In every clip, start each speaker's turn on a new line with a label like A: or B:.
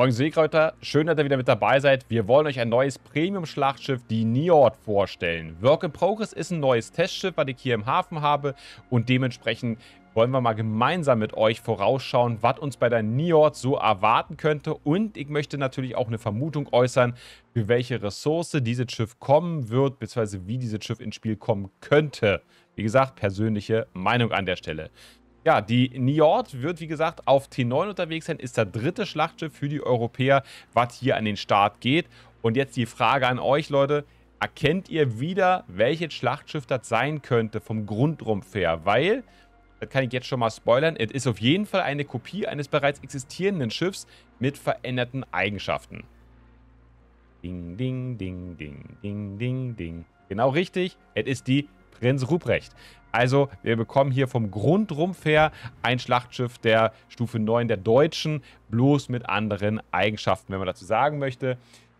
A: Moin Seekräuter, schön, dass ihr wieder mit dabei seid. Wir wollen euch ein neues Premium-Schlachtschiff, die Niort, vorstellen. Work in Progress ist ein neues Testschiff, was ich hier im Hafen habe und dementsprechend wollen wir mal gemeinsam mit euch vorausschauen, was uns bei der Niort so erwarten könnte. Und ich möchte natürlich auch eine Vermutung äußern, für welche Ressource dieses Schiff kommen wird, beziehungsweise wie dieses Schiff ins Spiel kommen könnte. Wie gesagt, persönliche Meinung an der Stelle. Ja, die Niort wird wie gesagt auf T9 unterwegs sein, ist das dritte Schlachtschiff für die Europäer, was hier an den Start geht. Und jetzt die Frage an euch, Leute. Erkennt ihr wieder, welches Schlachtschiff das sein könnte vom Grundrumpf her? Weil, das kann ich jetzt schon mal spoilern, es ist auf jeden Fall eine Kopie eines bereits existierenden Schiffs mit veränderten Eigenschaften. Ding, ding, ding, ding, ding, ding, ding. Genau richtig, es ist die Prinz Ruprecht. Also, wir bekommen hier vom Grundrumpf her ein Schlachtschiff der Stufe 9 der Deutschen, bloß mit anderen Eigenschaften, wenn man dazu sagen möchte.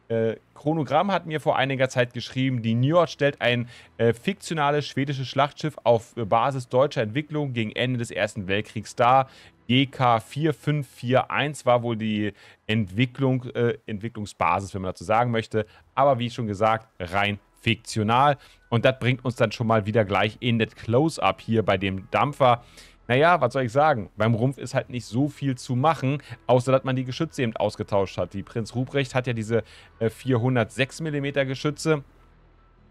A: Äh, Chronogramm hat mir vor einiger Zeit geschrieben, die New York stellt ein äh, fiktionales schwedisches Schlachtschiff auf äh, Basis deutscher Entwicklung gegen Ende des Ersten Weltkriegs dar. GK 4541 war wohl die Entwicklung, äh, Entwicklungsbasis, wenn man dazu sagen möchte. Aber wie schon gesagt, rein fiktional. Und das bringt uns dann schon mal wieder gleich in das Close-Up hier bei dem Dampfer. Naja, was soll ich sagen? Beim Rumpf ist halt nicht so viel zu machen, außer dass man die Geschütze eben ausgetauscht hat. Die Prinz Ruprecht hat ja diese 406 äh, mm Geschütze.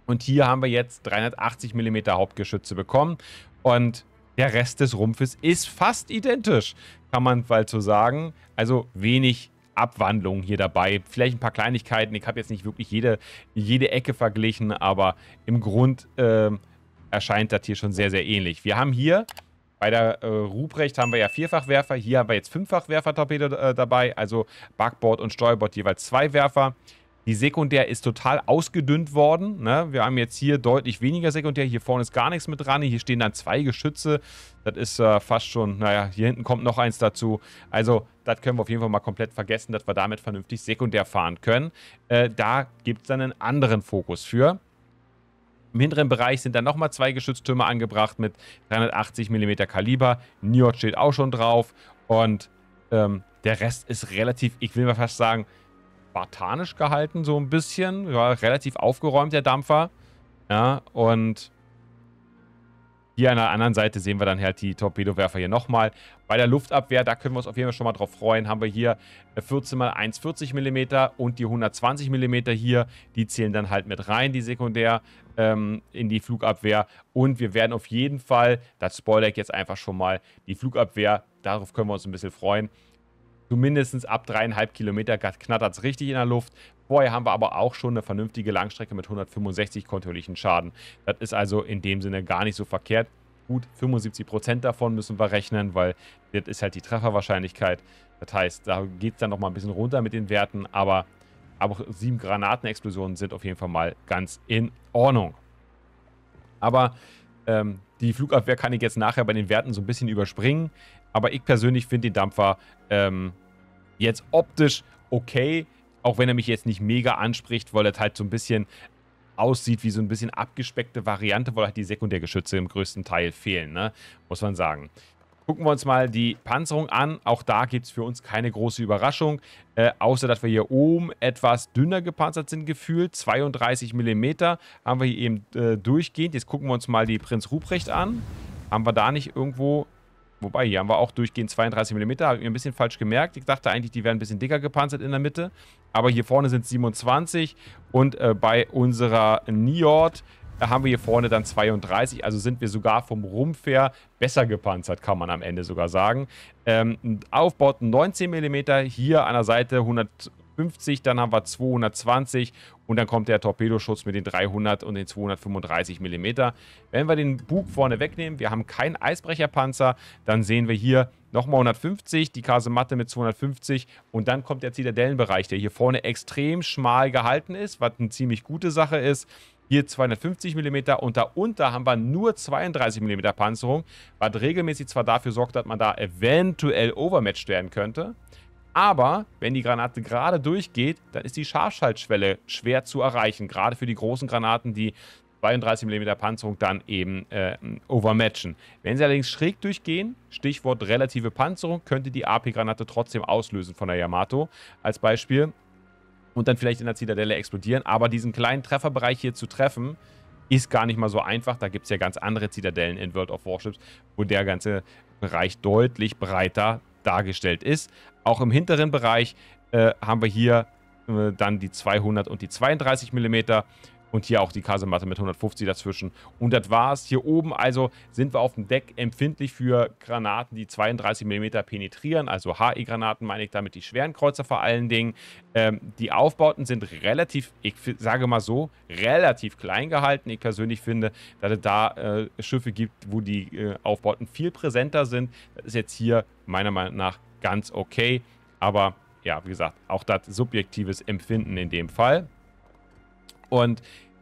A: Und hier haben wir jetzt 380 mm Hauptgeschütze bekommen. Und der Rest des Rumpfes ist fast identisch, kann man bald so sagen. Also wenig Abwandlungen hier dabei. Vielleicht ein paar Kleinigkeiten. Ich habe jetzt nicht wirklich jede, jede Ecke verglichen, aber im Grund äh, erscheint das hier schon sehr, sehr ähnlich. Wir haben hier bei der äh, Ruprecht haben wir ja Vierfachwerfer. Hier haben wir jetzt Fünffachwerfer-Torpedo äh, dabei. Also Backbord und Steuerbord jeweils zwei Werfer. Die Sekundär ist total ausgedünnt worden. Ne? Wir haben jetzt hier deutlich weniger Sekundär. Hier vorne ist gar nichts mit dran. Hier stehen dann zwei Geschütze. Das ist äh, fast schon, naja, hier hinten kommt noch eins dazu. Also, das können wir auf jeden Fall mal komplett vergessen, dass wir damit vernünftig Sekundär fahren können. Äh, da gibt es dann einen anderen Fokus für. Im hinteren Bereich sind dann nochmal zwei Geschütztürme angebracht mit 380 mm Kaliber. Niot steht auch schon drauf. Und ähm, der Rest ist relativ, ich will mal fast sagen, spartanisch gehalten, so ein bisschen. War relativ aufgeräumt, der Dampfer. Ja, und hier an der anderen Seite sehen wir dann halt die Torpedowerfer hier nochmal. Bei der Luftabwehr, da können wir uns auf jeden Fall schon mal drauf freuen, haben wir hier 14 x 1,40 mm und die 120 mm hier. Die zählen dann halt mit rein, die sekundär ähm, in die Flugabwehr. Und wir werden auf jeden Fall, das spoiler ich jetzt einfach schon mal, die Flugabwehr, darauf können wir uns ein bisschen freuen. Zumindest ab dreieinhalb Kilometer knattert es richtig in der Luft. Vorher haben wir aber auch schon eine vernünftige Langstrecke mit 165 kontinuierlichen Schaden. Das ist also in dem Sinne gar nicht so verkehrt. Gut, 75% davon müssen wir rechnen, weil das ist halt die Trefferwahrscheinlichkeit. Das heißt, da geht es dann nochmal ein bisschen runter mit den Werten, aber, aber sieben Granatenexplosionen sind auf jeden Fall mal ganz in Ordnung. Aber ähm, die Flugabwehr kann ich jetzt nachher bei den Werten so ein bisschen überspringen. Aber ich persönlich finde den Dampfer ähm, jetzt optisch okay, auch wenn er mich jetzt nicht mega anspricht, weil er halt so ein bisschen aussieht wie so ein bisschen abgespeckte Variante, weil halt die Sekundärgeschütze im größten Teil fehlen, ne? muss man sagen. Gucken wir uns mal die Panzerung an. Auch da gibt es für uns keine große Überraschung, äh, außer dass wir hier oben etwas dünner gepanzert sind gefühlt. 32 mm haben wir hier eben äh, durchgehend. Jetzt gucken wir uns mal die Prinz Ruprecht an. Haben wir da nicht irgendwo Wobei, hier haben wir auch durchgehend 32 mm. Habe ich mir ein bisschen falsch gemerkt. Ich dachte eigentlich, die wären ein bisschen dicker gepanzert in der Mitte. Aber hier vorne sind 27. Und äh, bei unserer Niort haben wir hier vorne dann 32. Also sind wir sogar vom Rumpf her besser gepanzert, kann man am Ende sogar sagen. Ähm, Aufbauten 19 mm, hier an der Seite 100, 250, dann haben wir 220 und dann kommt der Torpedoschutz mit den 300 und den 235 mm. Wenn wir den Bug vorne wegnehmen, wir haben keinen Eisbrecherpanzer, dann sehen wir hier nochmal 150, die Kasematte mit 250 und dann kommt der Zitadellenbereich, der hier vorne extrem schmal gehalten ist, was eine ziemlich gute Sache ist. Hier 250 mm und darunter haben wir nur 32 mm Panzerung, was regelmäßig zwar dafür sorgt, dass man da eventuell overmatched werden könnte. Aber wenn die Granate gerade durchgeht, dann ist die Scharfschaltschwelle schwer zu erreichen. Gerade für die großen Granaten, die 32 mm Panzerung dann eben äh, overmatchen. Wenn sie allerdings schräg durchgehen, Stichwort relative Panzerung, könnte die AP-Granate trotzdem auslösen von der Yamato. Als Beispiel. Und dann vielleicht in der Zitadelle explodieren. Aber diesen kleinen Trefferbereich hier zu treffen, ist gar nicht mal so einfach. Da gibt es ja ganz andere Zitadellen in World of Warships, wo der ganze Bereich deutlich breiter dargestellt ist. Auch im hinteren Bereich äh, haben wir hier äh, dann die 200 und die 32 mm. Und hier auch die Kasematte mit 150 dazwischen. Und das war's. Hier oben also sind wir auf dem Deck empfindlich für Granaten, die 32 mm penetrieren. Also HE-Granaten meine ich damit, die schweren Kreuzer vor allen Dingen. Ähm, die Aufbauten sind relativ, ich sage mal so, relativ klein gehalten. Ich persönlich finde, dass es da äh, Schiffe gibt, wo die äh, Aufbauten viel präsenter sind. Das ist jetzt hier meiner Meinung nach ganz okay. Aber ja, wie gesagt, auch das subjektives Empfinden in dem Fall. Und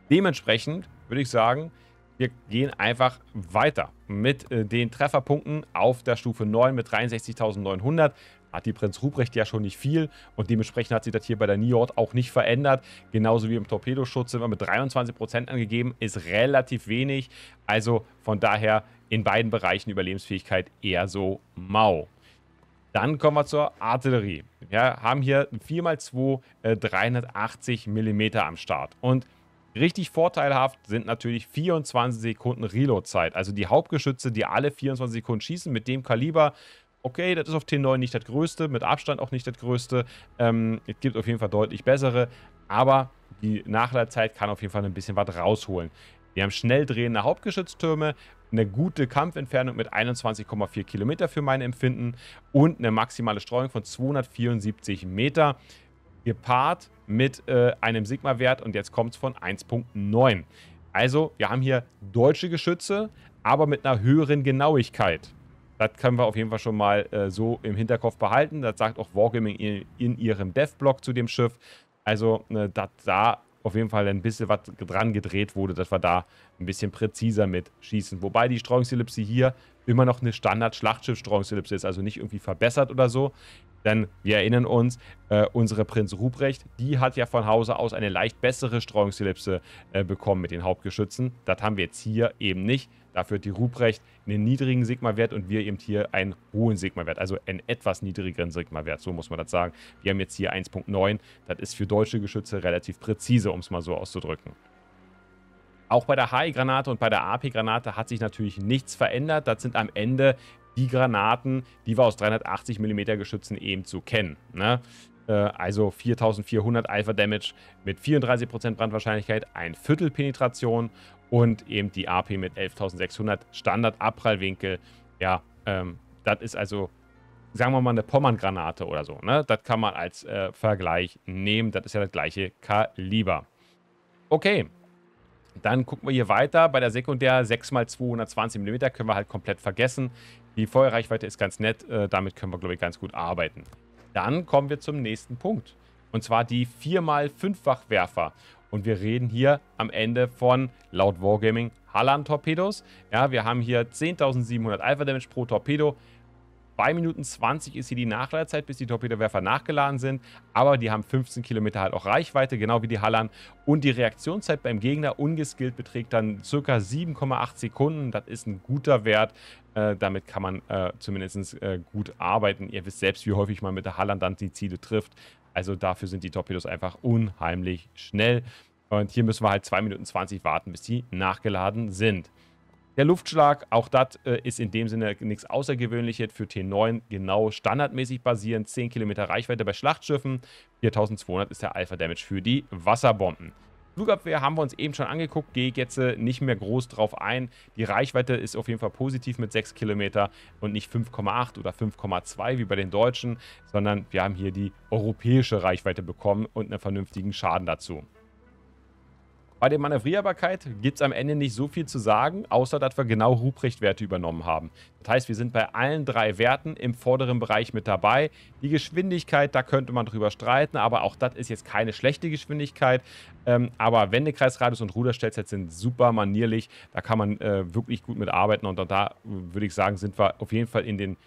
A: dementsprechend würde ich sagen, wir gehen einfach weiter mit äh, den Trefferpunkten auf der Stufe 9 mit 63.900. Hat die Prinz Ruprecht ja schon nicht viel und dementsprechend hat sich das hier bei der Niort auch nicht verändert. Genauso wie im Torpedoschutz sind wir mit 23% angegeben, ist relativ wenig. Also von daher in beiden Bereichen Überlebensfähigkeit eher so mau. Dann kommen wir zur Artillerie. Wir haben hier 4x2 380 mm am Start. Und richtig vorteilhaft sind natürlich 24 Sekunden Reload-Zeit. Also die Hauptgeschütze, die alle 24 Sekunden schießen mit dem Kaliber. Okay, das ist auf T9 nicht das Größte, mit Abstand auch nicht das Größte. Ähm, es gibt auf jeden Fall deutlich bessere, aber die Nachladezeit kann auf jeden Fall ein bisschen was rausholen. Wir haben schnell drehende Hauptgeschütztürme, eine gute Kampfentfernung mit 21,4 Kilometer für mein Empfinden und eine maximale Streuung von 274 Meter gepaart mit äh, einem Sigma-Wert und jetzt kommt es von 1.9. Also wir haben hier deutsche Geschütze, aber mit einer höheren Genauigkeit. Das können wir auf jeden Fall schon mal äh, so im Hinterkopf behalten. Das sagt auch Wargaming in, in ihrem Dev-Blog zu dem Schiff. Also, äh, das da auf jeden Fall ein bisschen was dran gedreht wurde, dass wir da ein bisschen präziser mit schießen. Wobei die Streuungsellipse hier immer noch eine Standard-Schlachtschiff-Streuungsellipse ist, also nicht irgendwie verbessert oder so. Denn wir erinnern uns, äh, unsere Prinz Ruprecht, die hat ja von Hause aus eine leicht bessere Streuungsellipse äh, bekommen mit den Hauptgeschützen. Das haben wir jetzt hier eben nicht. Dafür hat die Ruprecht einen niedrigen Sigma-Wert und wir eben hier einen hohen Sigma-Wert, also einen etwas niedrigeren Sigma-Wert, so muss man das sagen. Wir haben jetzt hier 1.9, das ist für deutsche Geschütze relativ präzise, um es mal so auszudrücken. Auch bei der HI-Granate und bei der AP-Granate hat sich natürlich nichts verändert. Das sind am Ende die Granaten, die wir aus 380 mm Geschützen eben zu kennen. Ne? Äh, also 4400 Alpha Damage mit 34% Brandwahrscheinlichkeit, ein Viertel Penetration und eben die AP mit 11.600 Standard Abprallwinkel. Ja, ähm, das ist also, sagen wir mal, eine Pommern-Granate oder so. Ne? Das kann man als äh, Vergleich nehmen. Das ist ja das gleiche Kaliber. Okay, dann gucken wir hier weiter. Bei der Sekundär 6x220 mm können wir halt komplett vergessen. Die Feuerreichweite ist ganz nett. Äh, damit können wir, glaube ich, ganz gut arbeiten. Dann kommen wir zum nächsten Punkt. Und zwar die 4x5-fach-Werfer. Und wir reden hier am Ende von, laut Wargaming, Hallan-Torpedos. Ja, wir haben hier 10.700 Alpha-Damage pro Torpedo. 2 Minuten 20 ist hier die Nachladezeit, bis die Torpedowerfer nachgeladen sind. Aber die haben 15 Kilometer halt auch Reichweite, genau wie die Hallern. Und die Reaktionszeit beim Gegner ungeskillt beträgt dann circa 7,8 Sekunden. Das ist ein guter Wert. Äh, damit kann man äh, zumindest äh, gut arbeiten. Ihr wisst selbst, wie häufig man mit der Hallern dann die Ziele trifft. Also dafür sind die Torpedos einfach unheimlich schnell. Und hier müssen wir halt 2 Minuten 20 warten, bis die nachgeladen sind. Der Luftschlag, auch das äh, ist in dem Sinne nichts Außergewöhnliches für T9, genau standardmäßig basierend. 10 Kilometer Reichweite bei Schlachtschiffen, 4200 ist der Alpha-Damage für die Wasserbomben. Flugabwehr haben wir uns eben schon angeguckt, gehe ich jetzt äh, nicht mehr groß drauf ein. Die Reichweite ist auf jeden Fall positiv mit 6 Kilometer und nicht 5,8 oder 5,2 wie bei den Deutschen, sondern wir haben hier die europäische Reichweite bekommen und einen vernünftigen Schaden dazu. Bei der Manövrierbarkeit gibt es am Ende nicht so viel zu sagen, außer dass wir genau Ruprecht-Werte übernommen haben. Das heißt, wir sind bei allen drei Werten im vorderen Bereich mit dabei. Die Geschwindigkeit, da könnte man drüber streiten, aber auch das ist jetzt keine schlechte Geschwindigkeit. Ähm, aber Wendekreisradius und Ruderstellsets sind super manierlich. Da kann man äh, wirklich gut mit arbeiten und da, da würde ich sagen, sind wir auf jeden Fall in den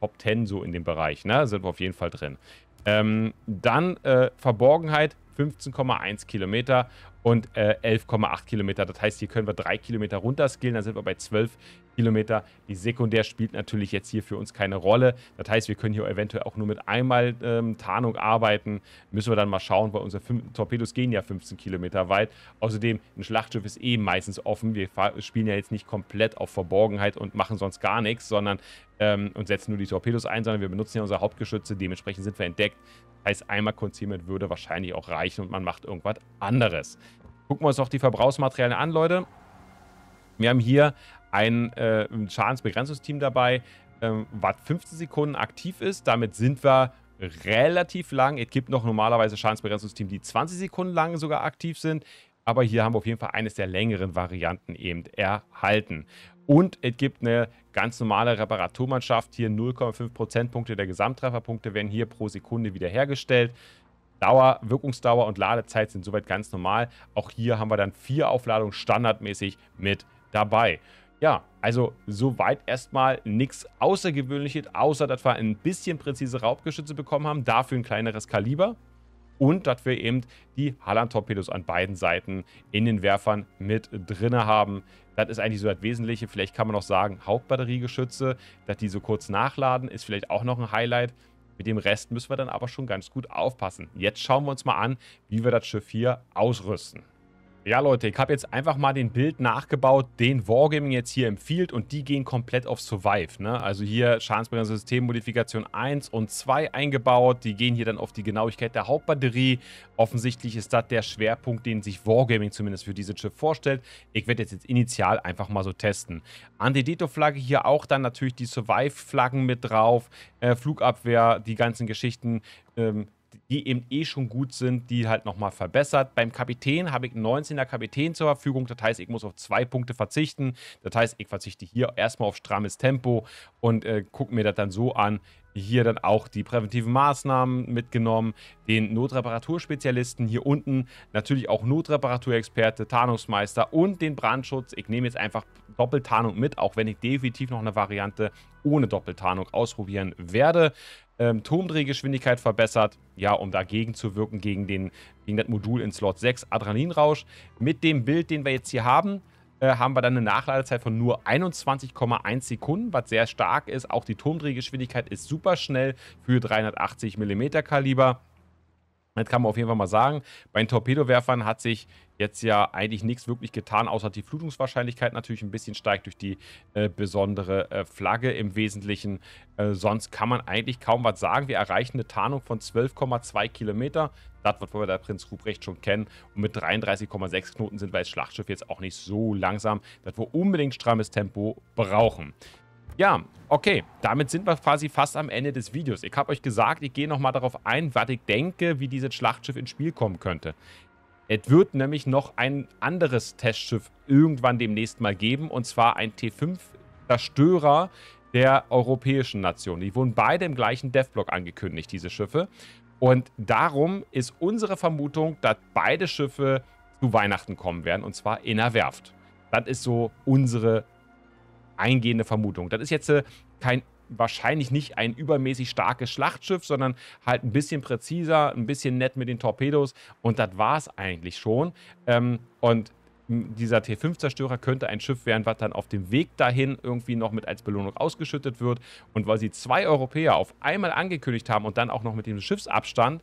A: Top 10 so in dem Bereich. Ne? Sind wir auf jeden Fall drin. Ähm, dann äh, Verborgenheit 15,1 Kilometer und äh, 11,8 Kilometer. Das heißt, hier können wir 3 Kilometer runterskillen, dann sind wir bei 12 Kilometer. Die Sekundär spielt natürlich jetzt hier für uns keine Rolle. Das heißt, wir können hier eventuell auch nur mit einmal ähm, Tarnung arbeiten. Müssen wir dann mal schauen, weil unsere Fim Torpedos gehen ja 15 Kilometer weit. Außerdem, ein Schlachtschiff ist eh meistens offen. Wir spielen ja jetzt nicht komplett auf Verborgenheit und machen sonst gar nichts, sondern ähm, und setzen nur die Torpedos ein, sondern wir benutzen ja unsere Hauptgeschütze. Dementsprechend sind wir entdeckt. Das heißt, einmal Concealment würde wahrscheinlich auch reichen erreichen und man macht irgendwas anderes. Gucken wir uns noch die Verbrauchsmaterialien an, Leute. Wir haben hier ein, äh, Schadensbegrenzungsteam dabei, ähm, was 15 Sekunden aktiv ist. Damit sind wir relativ lang. Es gibt noch normalerweise Schadensbegrenzungsteam, die 20 Sekunden lang sogar aktiv sind. Aber hier haben wir auf jeden Fall eines der längeren Varianten eben erhalten. Und es gibt eine ganz normale Reparaturmannschaft. Hier 0,5 Prozentpunkte der Gesamtrefferpunkte werden hier pro Sekunde wiederhergestellt. Dauer, Wirkungsdauer und Ladezeit sind soweit ganz normal. Auch hier haben wir dann vier Aufladungen standardmäßig mit dabei. Ja, also soweit erstmal nichts Außergewöhnliches, außer dass wir ein bisschen präzise Raubgeschütze bekommen haben, dafür ein kleineres Kaliber und dass wir eben die Halland-Torpedos an beiden Seiten in den Werfern mit drin haben. Das ist eigentlich so das Wesentliche. Vielleicht kann man noch sagen, Hauptbatteriegeschütze, dass die so kurz nachladen, ist vielleicht auch noch ein Highlight. Mit dem Rest müssen wir dann aber schon ganz gut aufpassen. Jetzt schauen wir uns mal an, wie wir das Schiff hier ausrüsten. Ja, Leute, ich habe jetzt einfach mal den Bild nachgebaut, den Wargaming jetzt hier empfiehlt und die gehen komplett auf Survive. Ne? Also hier Schadensbringer Systemmodifikation 1 und 2 eingebaut. Die gehen hier dann auf die Genauigkeit der Hauptbatterie. Offensichtlich ist das der Schwerpunkt, den sich Wargaming zumindest für diese Chip vorstellt. Ich werde jetzt, jetzt initial einfach mal so testen. Antideto-Flagge hier auch dann natürlich die Survive-Flaggen mit drauf, äh, Flugabwehr, die ganzen Geschichten. Ähm, die eben eh schon gut sind, die halt nochmal verbessert. Beim Kapitän habe ich 19er Kapitän zur Verfügung, das heißt, ich muss auf zwei Punkte verzichten. Das heißt, ich verzichte hier erstmal auf strammes Tempo und äh, gucke mir das dann so an. Hier dann auch die präventiven Maßnahmen mitgenommen, den Notreparaturspezialisten hier unten, natürlich auch Notreparaturexperte, Tarnungsmeister und den Brandschutz. Ich nehme jetzt einfach Doppeltarnung mit, auch wenn ich definitiv noch eine Variante ohne Doppeltarnung ausprobieren werde ähm, Turmdrehgeschwindigkeit verbessert, ja, um dagegen zu wirken, gegen, den, gegen das Modul in Slot 6, Adrenalinrausch. Mit dem Bild, den wir jetzt hier haben, äh, haben wir dann eine Nachladezeit von nur 21,1 Sekunden, was sehr stark ist. Auch die Turmdrehgeschwindigkeit ist super schnell für 380 mm Kaliber. Das kann man auf jeden Fall mal sagen. Bei den Torpedowerfern hat sich jetzt ja eigentlich nichts wirklich getan, außer die Flutungswahrscheinlichkeit natürlich ein bisschen steigt durch die äh, besondere äh, Flagge im Wesentlichen. Äh, sonst kann man eigentlich kaum was sagen. Wir erreichen eine Tarnung von 12,2 Kilometer. Das, was wir der Prinz Ruprecht schon kennen. Und mit 33,6 Knoten sind wir als Schlachtschiff jetzt auch nicht so langsam, dass wir unbedingt strammes Tempo brauchen. Ja, okay. Damit sind wir quasi fast am Ende des Videos. Ich habe euch gesagt, ich gehe nochmal darauf ein, was ich denke, wie dieses Schlachtschiff ins Spiel kommen könnte. Es wird nämlich noch ein anderes Testschiff irgendwann demnächst mal geben, und zwar ein T5-Zerstörer der europäischen Nation. Die wurden beide im gleichen Deathblock angekündigt, diese Schiffe. Und darum ist unsere Vermutung, dass beide Schiffe zu Weihnachten kommen werden, und zwar in der Werft. Das ist so unsere eingehende Vermutung. Das ist jetzt äh, kein wahrscheinlich nicht ein übermäßig starkes Schlachtschiff, sondern halt ein bisschen präziser, ein bisschen nett mit den Torpedos und das war es eigentlich schon. Ähm, und dieser T5-Zerstörer könnte ein Schiff werden, was dann auf dem Weg dahin irgendwie noch mit als Belohnung ausgeschüttet wird. Und weil sie zwei Europäer auf einmal angekündigt haben und dann auch noch mit dem Schiffsabstand,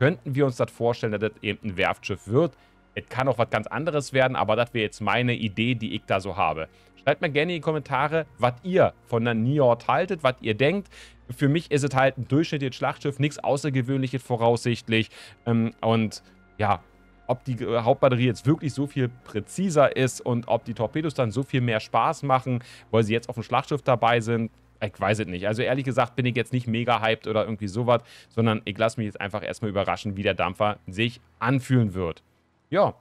A: könnten wir uns das vorstellen, dass das eben ein Werftschiff wird. Es kann auch was ganz anderes werden, aber das wäre jetzt meine Idee, die ich da so habe. Schreibt mir gerne in die Kommentare, was ihr von der Niort haltet, was ihr denkt. Für mich ist es halt ein durchschnittliches Schlachtschiff, nichts Außergewöhnliches voraussichtlich. Ähm, und ja, ob die Hauptbatterie jetzt wirklich so viel präziser ist und ob die Torpedos dann so viel mehr Spaß machen, weil sie jetzt auf dem Schlachtschiff dabei sind, ich weiß es nicht. Also ehrlich gesagt bin ich jetzt nicht mega hyped oder irgendwie sowas, sondern ich lasse mich jetzt einfach erstmal überraschen, wie der Dampfer sich anfühlen wird. Ja.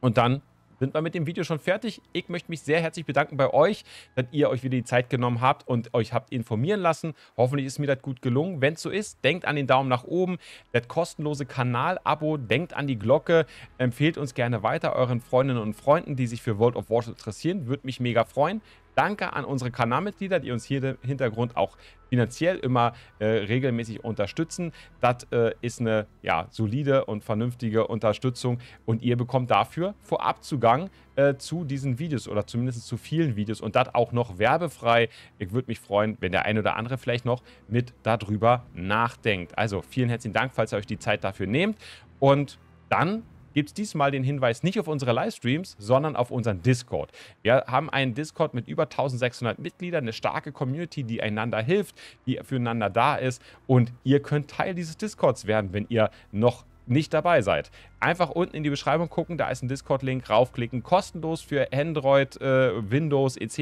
A: Und dann sind wir mit dem Video schon fertig. Ich möchte mich sehr herzlich bedanken bei euch, dass ihr euch wieder die Zeit genommen habt und euch habt informieren lassen. Hoffentlich ist mir das gut gelungen. Wenn es so ist, denkt an den Daumen nach oben, das kostenlose Kanal-Abo, denkt an die Glocke, empfehlt uns gerne weiter euren Freundinnen und Freunden, die sich für World of Warcraft interessieren. Würde mich mega freuen. Danke an unsere Kanalmitglieder, die uns hier im Hintergrund auch finanziell immer äh, regelmäßig unterstützen. Das äh, ist eine ja, solide und vernünftige Unterstützung und ihr bekommt dafür vorab Zugang äh, zu diesen Videos oder zumindest zu vielen Videos und das auch noch werbefrei. Ich würde mich freuen, wenn der ein oder andere vielleicht noch mit darüber nachdenkt. Also vielen herzlichen Dank, falls ihr euch die Zeit dafür nehmt und dann gibt es diesmal den Hinweis nicht auf unsere Livestreams, sondern auf unseren Discord. Wir haben einen Discord mit über 1600 Mitgliedern, eine starke Community, die einander hilft, die füreinander da ist und ihr könnt Teil dieses Discords werden, wenn ihr noch nicht dabei seid. Einfach unten in die Beschreibung gucken, da ist ein Discord-Link, raufklicken, kostenlos für Android, äh, Windows etc.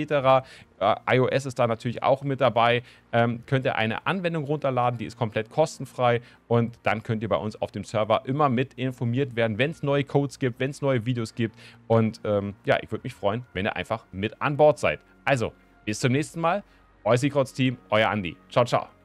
A: Äh, iOS ist da natürlich auch mit dabei. Ähm, könnt ihr eine Anwendung runterladen, die ist komplett kostenfrei und dann könnt ihr bei uns auf dem Server immer mit informiert werden, wenn es neue Codes gibt, wenn es neue Videos gibt. Und ähm, ja, ich würde mich freuen, wenn ihr einfach mit an Bord seid. Also, bis zum nächsten Mal. Euer Secrets Team, euer Andi. Ciao, ciao.